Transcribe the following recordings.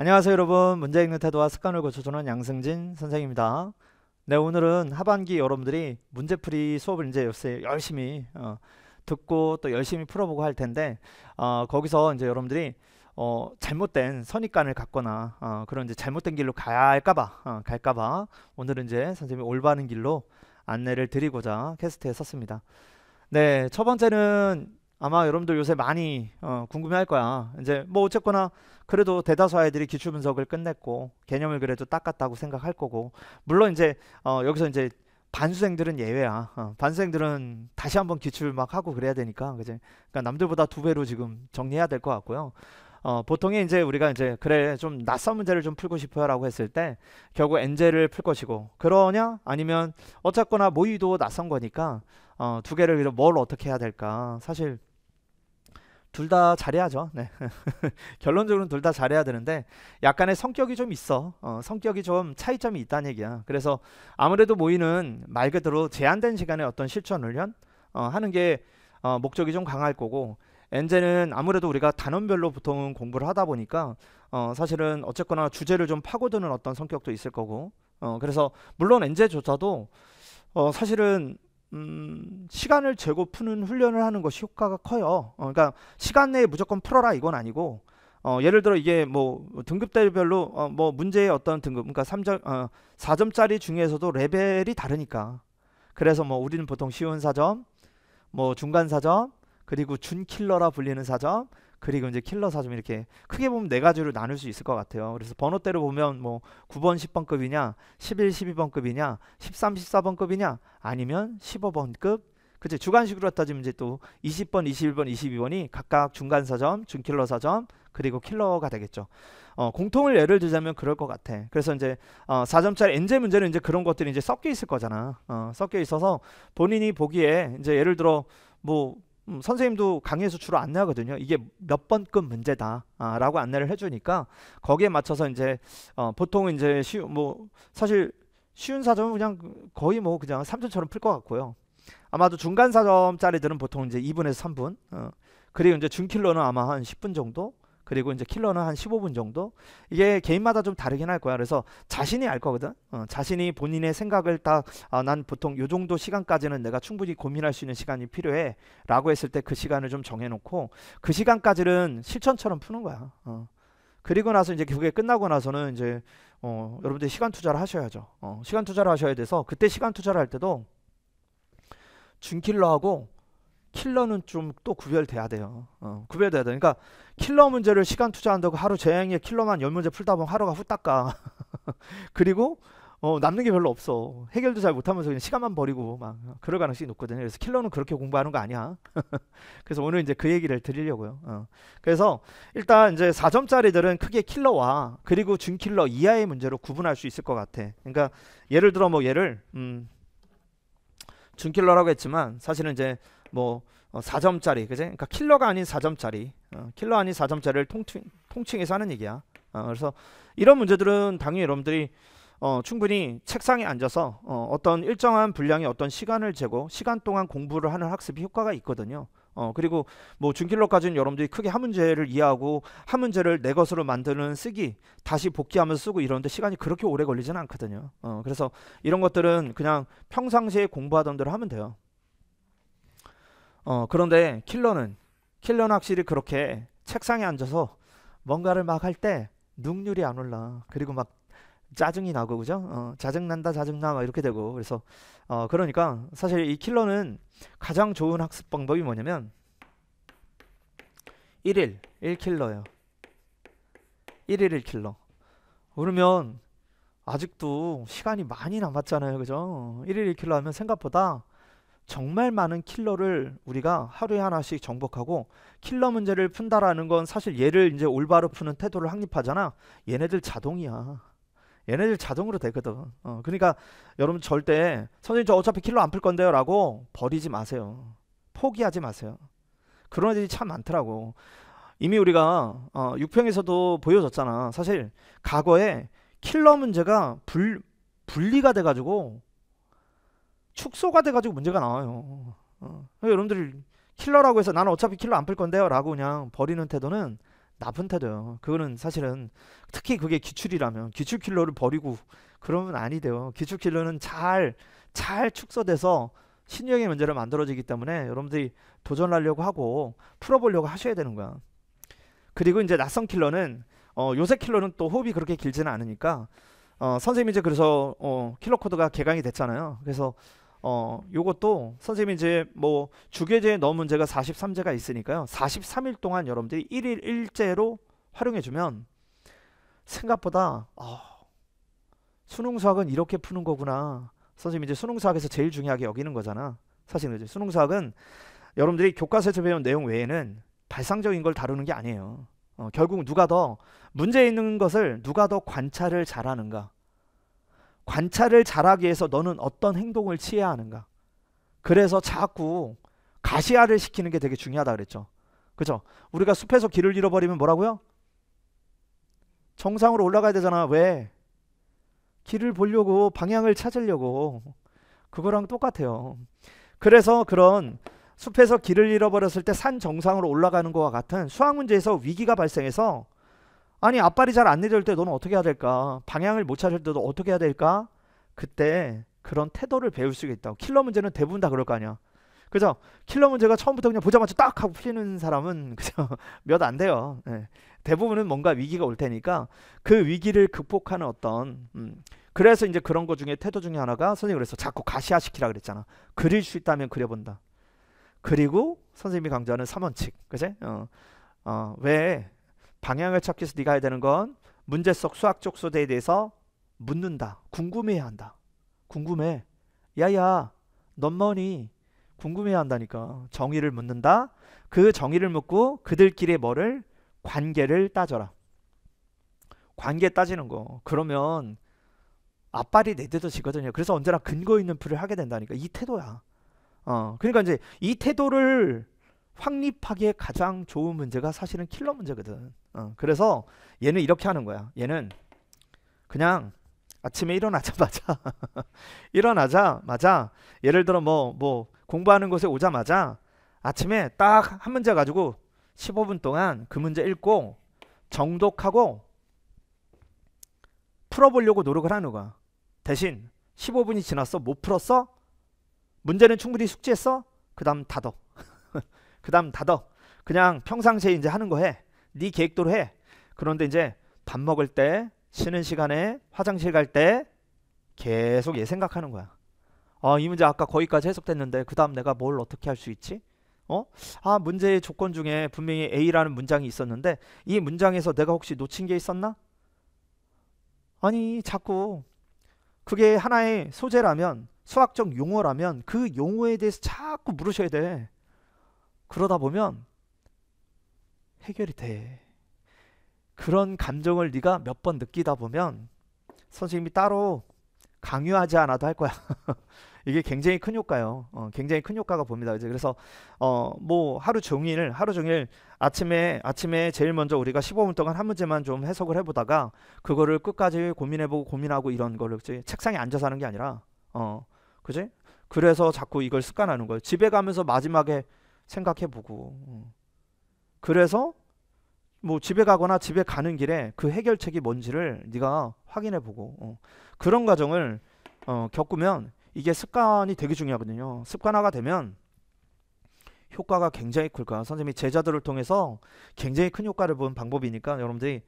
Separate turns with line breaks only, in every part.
안녕하세요 여러분 문제 읽는 태도와 습관을 고쳐주는 양승진 선생입니다 네 오늘은 하반기 여러분들이 문제풀이 수업을 이제 요새 열심히 어, 듣고 또 열심히 풀어보고 할 텐데 어, 거기서 이제 여러분들이 어, 잘못된 선입관을 갖거나 어, 그런 이제 잘못된 길로 가야 할까봐 어, 갈까봐 오늘은 이제 선생님이 올바른 길로 안내를 드리고자 캐스트에 섰습니다 네첫 번째는 아마 여러분들 요새 많이 어, 궁금해할 거야. 이제 뭐 어쨌거나 그래도 대다수 아이들이 기출 분석을 끝냈고 개념을 그래도 닦았다고 생각할 거고 물론 이제 어, 여기서 이제 반수생들은 예외야. 어, 반수생들은 다시 한번 기출 막 하고 그래야 되니까 그제 그러니까 남들보다 두 배로 지금 정리해야 될 것 같고요. 어, 보통에 이제 우리가 이제 그래 좀 낯선 문제를 좀 풀고 싶어요라고 했을 때 결국 엔제를 풀 것이고 그러냐 아니면 어쨌거나 모의도 낯선 거니까 어, 두 개를 뭘 어떻게 해야 될까 사실 둘다 잘해야죠. 네. 결론적으로는 둘 다 잘해야 되는데 약간의 성격이 좀 있어. 어, 성격이 좀 차이점이 있다는 얘기야. 그래서 아무래도 모이는 말 그대로 제한된 시간에 어떤 실천 훈련 어, 하는 게 어, 목적이 좀 강할 거고 엔제는 아무래도 우리가 단원별로 보통 공부를 하다 보니까 어, 사실은 어쨌거나 주제를 좀 파고드는 어떤 성격도 있을 거고 어, 그래서 물론 엔제조차도 어, 사실은 음, 시간을 재고 푸는 훈련을 하는 것이 효과가 커요. 어, 그러니까 시간 내에 무조건 풀어라 이건 아니고 어, 예를 들어 이게 뭐 등급대별로 어, 뭐 문제의 어떤 등급 그러니까 3점 어, 4점짜리 중에서도 레벨이 다르니까. 그래서 뭐 우리는 보통 쉬운 4점, 뭐 중간 4점, 그리고 준킬러라 불리는 4점, 그리고 이제 킬러 사좀 이렇게 크게 보면 네 가지로 나눌 수 있을 것 같아요. 그래서 번호대로 보면 뭐 9번 10번급이냐, 11 12번급이냐, 13 14번급이냐, 아니면 15번급 그치 주간식으로 따지면 이제 또 20번, 21번, 22번이 각각 중간 사점, 중킬러 사점, 그리고 킬러가 되겠죠. 어, 공통을 예를 들자면 그럴 것 같아. 그래서 이제 어, 4점짜리 엔제 문제는 이제 그런 것들이 이제 섞여 있을 거잖아. 어, 섞여 있어서 본인이 보기에 이제 예를 들어 뭐 음, 선생님도 강의에서 주로 안내하거든요. 이게 몇 번급 문제다라고 아, 안내를 해주니까 거기에 맞춰서 이제 어, 보통 이제 쉬운 뭐 사실 쉬운 사점은 그냥 거의 뭐 그냥 3점처럼 풀 것 같고요. 아마도 중간 사점짜리들은 보통 이제 2분에서 3분. 어. 그리고 이제 중킬러는 아마 한 10분 정도. 그리고 이제 킬러는 한 15분 정도. 이게 개인마다 좀 다르긴 할 거야. 그래서 자신이 알 거거든. 어, 자신이 본인의 생각을 다난 아, 보통 요 정도 시간까지는 내가 충분히 고민할 수 있는 시간이 필요해라고 했을 때 그 시간을 좀 정해놓고 그 시간까지는 실천처럼 푸는 거야. 어. 그리고 나서 이제 그게 끝나고 나서는 이제 어, 여러분들 시간 투자를 하셔야죠. 어, 시간 투자를 하셔야 돼서 그때 시간 투자를 할 때도 준킬러하고 킬러는 좀 또 구별돼야 돼요. 어, 구별돼야 돼. 그러니까 킬러 문제를 시간 투자한다고 하루 재앙에 킬러만 열 문제 풀다 보면 하루가 후딱 가. 그리고 어, 남는 게 별로 없어. 해결도 잘 못하면서 그냥 시간만 버리고 막 그럴 가능성이 높거든요. 그래서 킬러는 그렇게 공부하는 거 아니야. 그래서 오늘 이제 그 얘기를 드리려고요. 어. 그래서 일단 이제 4점짜리들은 크게 킬러와 그리고 준킬러 이하의 문제로 구분할 수 있을 것 같아. 그러니까 예를 들어 뭐 얘를 음, 준킬러라고 했지만 사실은 이제 뭐 어, 4점짜리 그지? 그러니까 킬러가 아닌 4점짜리 어, 킬러 아닌 4점짜리를 통칭, 통칭해서 하는 얘기야 어, 그래서 이런 문제들은 당연히 여러분들이 어, 충분히 책상에 앉아서 어, 어떤 일정한 분량의 어떤 시간을 재고 시간 동안 공부를 하는 학습이 효과가 있거든요 어, 그리고 뭐 중길로까지는 여러분들이 크게 한 문제를 이해하고 한 문제를 내 것으로 만드는 쓰기 다시 복귀하면서 쓰고 이러는데 시간이 그렇게 오래 걸리진 않거든요 어, 그래서 이런 것들은 그냥 평상시에 공부하던 대로 하면 돼요 어, 그런데 킬러는 킬러는 확실히 그렇게 책상에 앉아서 뭔가를 막 할 때 능률이 안 올라. 그리고 막 짜증이 나고 그죠? 어, 짜증난다 짜증나 막 이렇게 되고 그래서 어, 그러니까 사실 이 킬러는 가장 좋은 학습 방법이 뭐냐면 1일 1킬러예요. 1일 1킬러. 그러면 아직도 시간이 많이 남았잖아요. 그죠? 1일 1킬러 하면 생각보다 정말 많은 킬러를 우리가 하루에 하나씩 정복하고 킬러 문제를 푼다라는 건 사실 얘를 이제 올바로 푸는 태도를 확립하잖아. 얘네들 자동이야. 얘네들 자동으로 되거든. 어, 그러니까 여러분 절대 선생님 저 어차피 킬러 안 풀 건데요라고 버리지 마세요. 포기하지 마세요. 그런 애들이 참 많더라고. 이미 우리가 어, 6평에서도 보여줬잖아. 사실 과거에 킬러 문제가 불 분리가 돼가지고 축소가 돼가지고 문제가 나와요. 어. 여러분들 킬러라고 해서 나는 어차피 킬러 안 풀 건데요라고 그냥 버리는 태도는 나쁜 태도예요. 그거는 사실은 특히 그게 기출이라면 기출 킬러를 버리고 그러면 아니돼요. 기출 킬러는 잘잘 잘 축소돼서 신유형의 문제를 만들어지기 때문에 여러분들이 도전하려고 하고 풀어보려고 하셔야 되는 거야. 그리고 이제 낯선 킬러는 어, 요새 킬러는 또 호흡이 그렇게 길지는 않으니까 어, 선생님이 이제 그래서 어, 킬러 코드가 개강이 됐잖아요. 그래서 어, 요것도 선생님이 제뭐 주계제에 넣은 문제가 43제가 있으니까요. 43일 동안 여러분들이 1일 1제로 활용해 주면 생각보다 어, 아, 수능 수학은 이렇게 푸는 거구나. 선생님 이제 수능 수학에서 제일 중요하게 여기는 거잖아. 사실 이제 수능 수학은 여러분들이 교과서에서 배운 내용 외에는 발상적인 걸 다루는 게 아니에요. 어, 결국 누가 더 문제 있는 것을 누가 더 관찰을 잘하는가 관찰을 잘하기 위해서 너는 어떤 행동을 취해야 하는가? 그래서 자꾸 가시화를 시키는 게 되게 중요하다 그랬죠. 그죠? 우리가 숲에서 길을 잃어버리면 뭐라고요? 정상으로 올라가야 되잖아. 왜? 길을 보려고 방향을 찾으려고 그거랑 똑같아요. 그래서 그런 숲에서 길을 잃어버렸을 때 산 정상으로 올라가는 것과 같은 수학 문제에서 위기가 발생해서 아니 앞발이 잘 안 내려올 때 너는 어떻게 해야 될까? 방향을 못 찾을 때도 어떻게 해야 될까? 그때 그런 태도를 배울 수가 있다고. 킬러 문제는 대부분 다 그럴 거 아니야. 그죠? 킬러 문제가 처음부터 그냥 보자마자 딱 하고 풀리는 사람은 그죠? 몇 안 돼요. 네. 대부분은 뭔가 위기가 올 테니까 그 위기를 극복하는 어떤 음. 그래서 이제 그런 거 중에 태도 중에 하나가 선생님 그래서 자꾸 가시화시키라 그랬잖아. 그릴 수 있다면 그려본다. 그리고 선생님이 강조하는 3원칙. 그제? 어. 어, 왜 방향을 찾기 위해서 네가 해야 되는 건 문제 속 수학적 소재에 대해서 묻는다. 궁금해야 한다. 궁금해. 야야, 넌 뭐니? 궁금해야 한다니까. 정의를 묻는다. 그 정의를 묻고 그들끼리의 뭐를 관계를 따져라. 관계 따지는 거. 그러면 앞발이 내딛어지거든요. 그래서 언제나 근거 있는 풀을 하게 된다니까. 이 태도야. 어, 그러니까 이제 이 태도를 확립하기에 가장 좋은 문제가 사실은 킬러 문제거든. 어, 그래서 얘는 이렇게 하는 거야. 얘는 그냥 아침에 일어나자마자 일어나자마자 예를 들어 뭐뭐 뭐 공부하는 곳에 오자마자 아침에 딱 한 문제 가지고 15분 동안 그 문제 읽고 정독하고 풀어보려고 노력을 하는 거야. 대신 15분이 지났어? 못 풀었어? 문제는 충분히 숙지했어? 그 다음 닫어. 그 다음 닫어. 그냥 평상시에 이제 하는 거 해. 네 계획대로 해. 그런데 이제 밥 먹을 때, 쉬는 시간에, 화장실 갈 때 계속 얘 생각하는 거야. 아, 이 문제 아까 거기까지 해석됐는데 그 다음 내가 뭘 어떻게 할 수 있지? 어? 아, 문제의 조건 중에 분명히 A라는 문장이 있었는데 이 문장에서 내가 혹시 놓친 게 있었나? 아니, 자꾸 그게 하나의 소재라면 수학적 용어라면 그 용어에 대해서 자꾸 물으셔야 돼. 그러다 보면 해결이 돼. 그런 감정을 네가 몇 번 느끼다 보면 선생님이 따로 강요하지 않아도 할 거야. 이게 굉장히 큰 효과예요. 어, 굉장히 큰 효과가 봅니다. 이제 그래서 어, 뭐 하루 종일 하루 종일 아침에 아침에 제일 먼저 우리가 15분 동안 한 문제만 좀 해석을 해보다가 그거를 끝까지 고민해보고 고민하고 이런 거를 그치? 책상에 앉아서 하는 게 아니라 어 그지? 그래서 자꾸 이걸 습관하는 거예요. 집에 가면서 마지막에 생각해보고 어. 그래서 뭐 집에 가거나 집에 가는 길에 그 해결책이 뭔지를 네가 확인해보고 어. 그런 과정을 어, 겪으면 이게 습관이 되게 중요하거든요. 습관화가 되면 효과가 굉장히 클 거야. 선생님이 제자들을 통해서 굉장히 큰 효과를 본 방법이니까 여러분들이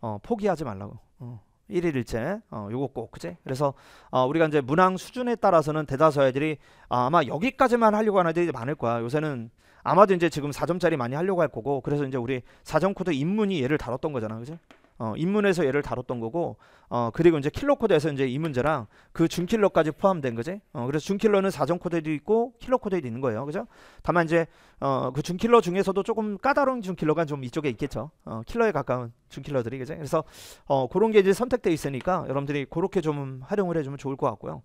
어, 포기하지 말라고. 어. 1일 일제 어, 요거 꼭 그제 그래서 어, 우리가 이제 문항 수준에 따라서는 대다수 애들이 아, 마 여기까지만 하려고 하는 애들이 많을 거야 요새는 아마도 이제 지금 4점짜리 많이 하려고 할 거고 그래서 이제 우리 4점 코드 입문이 얘를 다뤘던 거잖아 그죠 어, 인문에서 얘를 다뤘던 거고 어, 그리고 이제 킬러 코드에서 이제 이 문제랑 그 준킬러까지 포함된 거지. 어, 그래서 준킬러는 사전 코드도 에 있고 킬러 코드도 에 있는 거예요. 그죠? 다만 이제 어, 그 준킬러 중에서도 조금 까다로운 준킬러가 좀 이쪽에 있겠죠. 어, 킬러에 가까운 준킬러들이 그죠? 그래서 어, 그런 게 이제 선택돼 있으니까 여러분들이 그렇게 좀 활용을 해주면 좋을 것 같고요.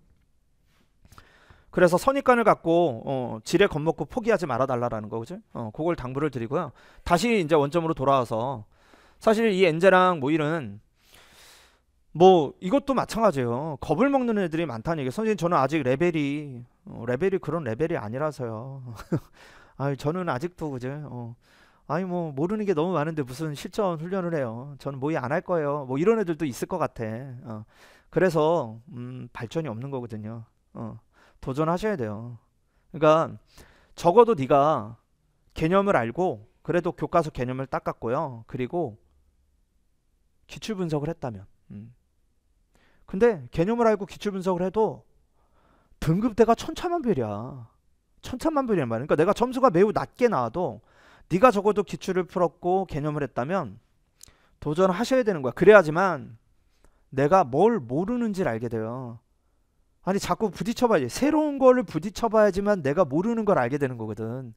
그래서 선입관을 갖고 어, 지뢰 겁먹고 포기하지 말아달라라는 거 그죠? 어, 그걸 당부를 드리고요. 다시 이제 원점으로 돌아와서 사실 이 엔제랑 모일은 뭐 이것도 마찬가지예요. 겁을 먹는 애들이 많다는 얘기. 선생님 저는 아직 레벨이 어, 레벨이 그런 레벨이 아니라서요. 아 저는 아직도 그제 어. 아니 뭐 모르는 게 너무 많은데 무슨 실전 훈련을 해요. 저는 모의 안할 거예요. 뭐 이런 애들도 있을 것 같아. 어. 그래서 음, 발전이 없는 거거든요. 어. 도전하셔야 돼요. 그러니까 적어도 네가 개념을 알고 그래도 교과서 개념을 닦았고요. 그리고 기출 분석을 했다면. 음. 근데 개념을 알고 기출 분석을 해도 등급대가 천차만별이야. 천차만별이란 말이야. 그러니까 내가 점수가 매우 낮게 나와도 네가 적어도 기출을 풀었고 개념을 했다면 도전하셔야 되는 거야. 그래야지만 내가 뭘 모르는지를 알게 돼요. 아니 자꾸 부딪혀봐야지. 새로운 거를 부딪혀봐야지만 내가 모르는 걸 알게 되는 거거든.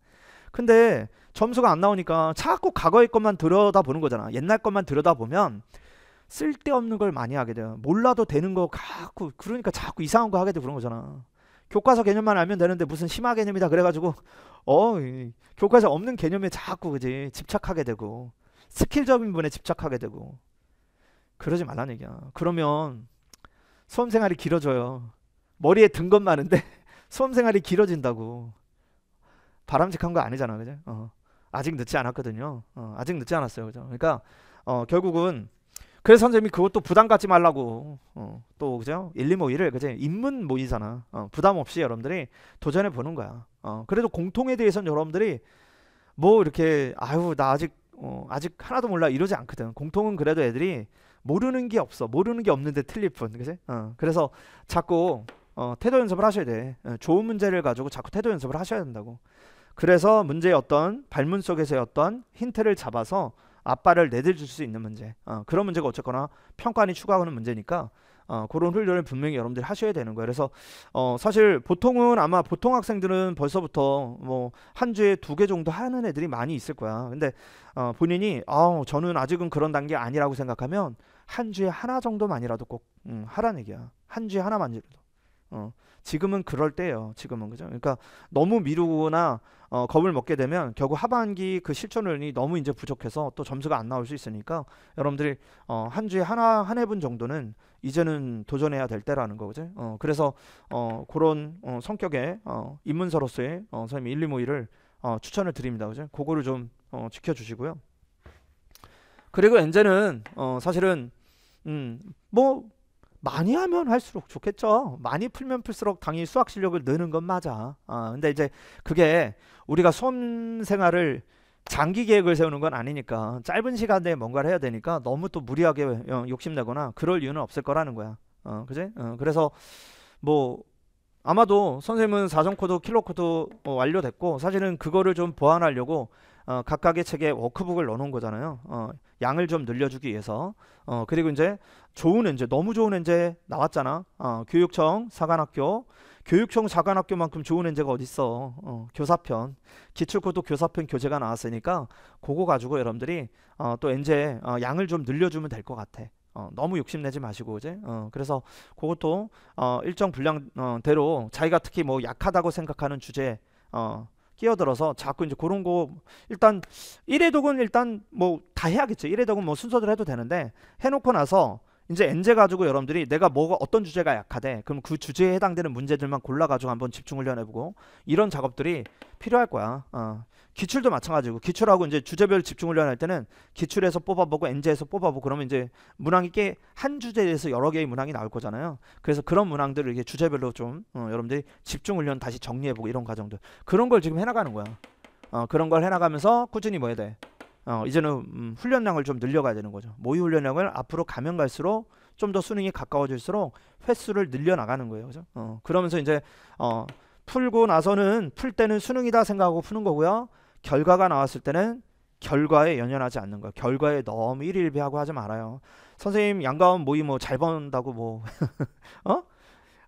근데 점수가 안 나오니까 자꾸 과거의 것만 들여다보는 거잖아. 옛날 것만 들여다보면 쓸데없는 걸 많이 하게 돼요. 몰라도 되는 거 자꾸 그러니까 자꾸 이상한 거 하게 되고 그런 거잖아. 교과서 개념만 알면 되는데 무슨 심화 개념이다 그래가지고 어 교과서 없는 개념에 자꾸 그지 집착하게 되고 스킬적인 분에 집착하게 되고 그러지 말라는 얘기야. 그러면 수험생활이 길어져요. 머리에 든 것 많은데 수험생활이 길어진다고. 바람직한 거 아니잖아, 그죠? 어, 아직 늦지 않았거든요. 어, 아직 늦지 않았어요, 그죠? 그러니까 어, 결국은 그래서 선생님이 그것도 부담 갖지 말라고 어, 또 그죠? 1, 2, 5, 1을 그죠? 입문 모의잖아. 어, 부담 없이 여러분들이 도전해 보는 거야. 어, 그래도 공통에 대해서는 여러분들이 뭐 이렇게 아유 나 아직 어, 아직 하나도 몰라 이러지 않거든. 공통은 그래도 애들이 모르는 게 없어. 모르는 게 없는데 틀릴 뿐. 그지? 어, 그래서 자꾸 어, 태도 연습을 하셔야 돼. 어, 좋은 문제를 가지고 자꾸 태도 연습을 하셔야 된다고. 그래서 문제의 어떤 발문 속에서의 어떤 힌트를 잡아서 아빠를 내들줄 수 있는 문제 어, 그런 문제가 어쨌거나 평가안이 추가하는 문제니까 어, 그런 훈련을 분명히 여러분들이 하셔야 되는 거예요. 그래서 어, 사실 보통은 아마 보통 학생들은 벌써부터 뭐 한 주에 두 개 정도 하는 애들이 많이 있을 거야. 근데 어, 본인이 아 저는 아직은 그런 단계 아니라고 생각하면 한 주에 하나 정도만이라도 꼭 음, 하라는 얘기야. 한 주에 하나만이라도. 어, 지금은 그럴 때예요. 지금은 그죠? 그러니까 너무 미루거나 어, 겁을 먹게 되면 결국 하반기 그실천을이 너무 이제 부족해서 또 점수가 안 나올 수 있으니까 여러분들이 어, 한 주에 하나 한 해분 정도는 이제는 도전해야 될 때라는 거죠. 어, 그래서 어, 그런 어, 성격의 어, 입문서로서의 어, 선생님 1, 2, 5일을 어, 추천을 드립니다. 그죠? 그거를 좀 어, 지켜주시고요. 그리고 이제는 어, 사실은 음, 뭐 많이 하면 할수록 좋겠죠. 많이 풀면 풀수록 당연히 수학 실력을 느는 건 맞아. 아, 근데 이제 그게 우리가 수험 생활을 장기 계획을 세우는 건 아니니까 짧은 시간 내에 뭔가를 해야 되니까 너무 또 무리하게 어, 욕심내거나 그럴 이유는 없을 거라는 거야. 어, 그지? 어, 그래서 뭐 아마도 선생님은 사전 코드, 킬러 코드 뭐 완료됐고 사실은 그거를 좀 보완하려고 어, 각각의 책에 워크북을 넣어놓은 거잖아요. 어, 양을 좀 늘려주기 위해서. 어, 그리고 이제 좋은 엔제, 너무 좋은 엔제 나왔잖아. 어, 교육청 사관학교, 교육청 사관학교만큼 좋은 엔제가 어딨어? 어, 교사편, 기출고도 교사편 교재가 나왔으니까 그거 가지고 여러분들이 어, 또 엔제 어, 양을 좀 늘려주면 될 것 같아. 어, 너무 욕심내지 마시고 이제 어, 그래서 그것도 어, 일정 분량대로 어, 자기가 특히 뭐 약하다고 생각하는 주제 어, 끼어들어서 자꾸 이제 그런 거 일단 1회독은 일단 뭐 다 해야겠죠. 1회독은 뭐 순서대로 해도 되는데 해놓고 나서 이제 엔제 가지고 여러분들이 내가 뭐가 어떤 주제가 약하대 그럼 그 주제에 해당되는 문제들만 골라가지고 한번 집중 훈련해보고 이런 작업들이 필요할 거야 어. 기출도 마찬가지고 기출하고 이제 주제별 집중 훈련할 때는 기출에서 뽑아보고 엔제에서 뽑아보고 그러면 이제 문항이 꽤 한 주제에서 대해 여러 개의 문항이 나올 거잖아요 그래서 그런 문항들을 이게 주제별로 좀 어, 여러분들이 집중 훈련 다시 정리해보고 이런 과정들 그런 걸 지금 해나가는 거야 어, 그런 걸 해나가면서 꾸준히 뭐 해야 돼 어, 이제는 음, 훈련량을 좀 늘려가야 되는 거죠. 모의 훈련량을 앞으로 가면 갈수록 좀 더 수능이 가까워질수록 횟수를 늘려나가는 거예요. 그죠? 어, 그러면서 이제 어, 풀고 나서는 풀 때는 수능이다 생각하고 푸는 거고요. 결과가 나왔을 때는 결과에 연연하지 않는 거예요. 결과에 너무 일일비하고 하지 말아요. 선생님 양가원 모의 뭐 잘본다고뭐 어?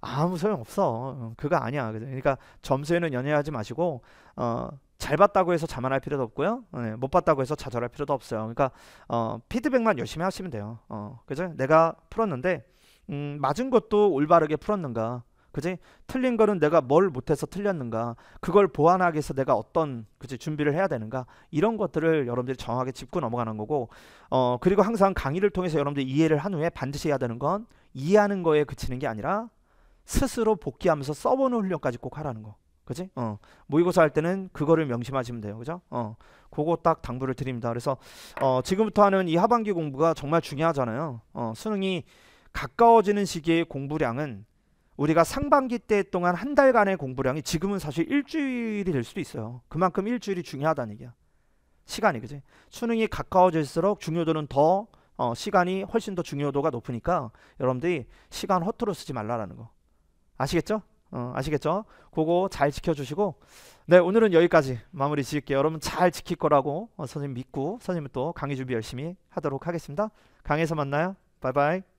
아무 소용 없어. 어, 그거 아니야. 그죠? 그러니까 점수에는 연연하지 마시고 어잘 봤다고 해서 자만할 필요도 없고요. 네, 못 봤다고 해서 좌절할 필요도 없어요. 그러니까 어, 피드백만 열심히 하시면 돼요. 어, 그죠? 내가 풀었는데 음, 맞은 것도 올바르게 풀었는가? 그지? 틀린 거는 내가 뭘 못해서 틀렸는가? 그걸 보완하기 위해서 내가 어떤 그지 준비를 해야 되는가? 이런 것들을 여러분들이 정확하게 짚고 넘어가는 거고, 어 그리고 항상 강의를 통해서 여러분들이 이해를 한 후에 반드시 해야 되는 건 이해하는 거에 그치는 게 아니라 스스로 복귀하면서 써보는 훈련까지 꼭 하라는 거. 그지? 어. 모의고사 할 때는 그거를 명심하시면 돼요. 그죠? 어. 그거 딱 당부를 드립니다. 그래서 어, 지금부터 하는 이 하반기 공부가 정말 중요하잖아요. 어, 수능이 가까워지는 시기의 공부량은 우리가 상반기 때 동안 한 달간의 공부량이 지금은 사실 일주일이 될 수도 있어요. 그만큼 일주일이 중요하다는 얘기야. 시간이 그지? 수능이 가까워질수록 중요도는 더 어, 시간이 훨씬 더 중요도가 높으니까 여러분들이 시간 허투루 쓰지 말라라는 거 아시겠죠? 어, 아시겠죠? 그거 잘 지켜주시고 네 오늘은 여기까지 마무리 지을게요. 여러분 잘 지킬 거라고 어, 선생님 믿고 선생님또 강의 준비 열심히 하도록 하겠습니다. 강의에서 만나요. 바이바이.